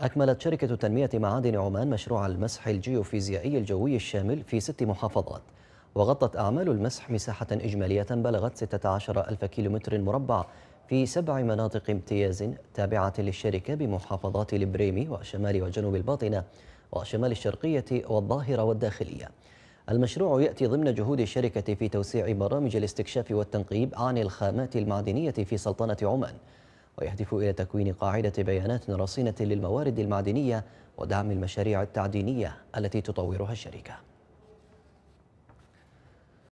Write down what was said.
أكملت شركة تنمية معادن عمان مشروع المسح الجيوفيزيائي الجوي الشامل في ست محافظات وغطت أعمال المسح مساحة إجمالية بلغت 16 ألف كيلومتر مربع في سبع مناطق امتياز تابعة للشركة بمحافظات البريمي وشمال وجنوب الباطنة وشمال الشرقية والظاهرة والداخلية المشروع يأتي ضمن جهود الشركة في توسيع برامج الاستكشاف والتنقيب عن الخامات المعدنية في سلطنة عمان ويهدف إلى تكوين قاعدة بيانات رصينة للموارد المعدنية ودعم المشاريع التعدينية التي تطورها الشركة